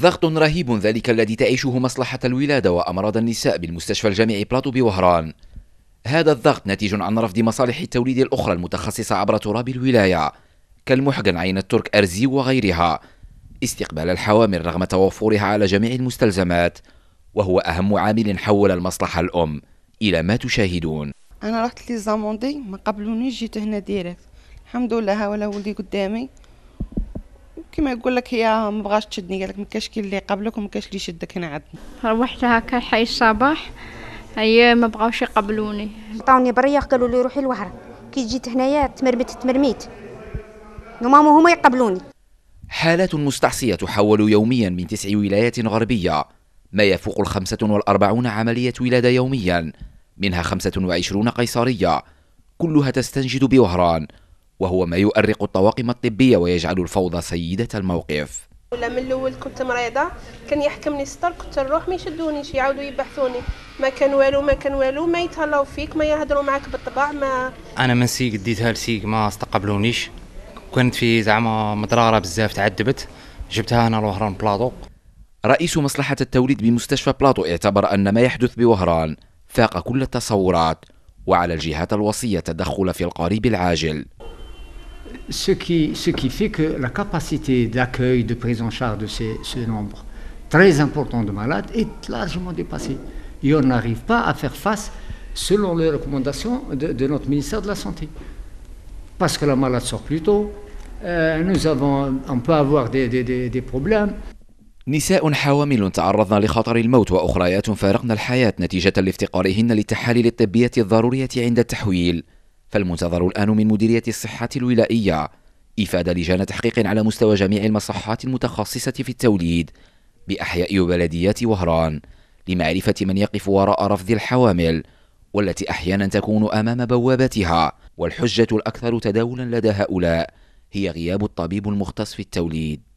ضغط رهيب ذلك الذي تعيشه مصلحة الولادة وأمراض النساء بالمستشفى الجامعي بلاطو بوهران هذا الضغط ناتج عن رفض مصالح التوليد الأخرى المتخصصة عبر تراب الولاية كالمحقن عين الترك أرزي وغيرها استقبال الحوامل رغم توفرها على جميع المستلزمات وهو أهم عامل حول المصلحة الأم إلى ما تشاهدون أنا رحت لي زاموندي ما قبلونيش جيت هنا ديريكت الحمد لله ولا ولدي قدامي كما يقول لك هي ما بغاش تشدني قال لك ما كاش كي اللي قبلك وما كاش اللي يشدك هنا عندنا روحت هكا حي الصباح هي ما بغاوش يقبلوني عطاوني بريه قالوا لي روحي لوهره كي جيت هنايا تمرمت تمرميت نورمالمون هما يقبلوني حالات مستعصية تحول يوميا من تسع ولايات غربية ما يفوق الخمسة والأربعون عملية ولادة يوميا منها خمسة وعشرون قيصرية كلها تستنجد بوهران وهو ما يؤرق الطواقم الطبية ويجعل الفوضى سيدة الموقف ولا من الاول كنت مريضه كان يحكمني السطر كنت نروح ما يشدونيش يعاودوا يبحثوني ما كان والو ما كان والو ما يتهلاو فيك ما يهضروا معك بالطبع ما انا من سيك ديتها لسيك ما استقبلونيش كنت في زعما مضراره بزاف تعذبت جبتها انا لوهران بلاطو رئيس مصلحة التوليد بمستشفى بلاطو اعتبر أن ما يحدث بوهران فاق كل التصورات وعلى الجهات الوصية تدخل في القريب العاجل ce qui, ce qui fait que la capacité d'accueil, de prise en charge de ces, ce nombre très important de malades est largement dépassée. Et on n'arrive pas à faire face selon les recommandations de, notre ministère de la Santé. Parce que la malade sort plus tôt, euh, nous avons, on peut avoir des, des, des, des problèmes. فالمنتظر الآن من مديرية الصحة الولائية إفادة لجان تحقيق على مستوى جميع المصحات المتخصصة في التوليد بأحياء بلديات وهران لمعرفة من يقف وراء رفض الحوامل والتي أحيانا تكون أمام بوابتها والحجة الأكثر تداولا لدى هؤلاء هي غياب الطبيب المختص في التوليد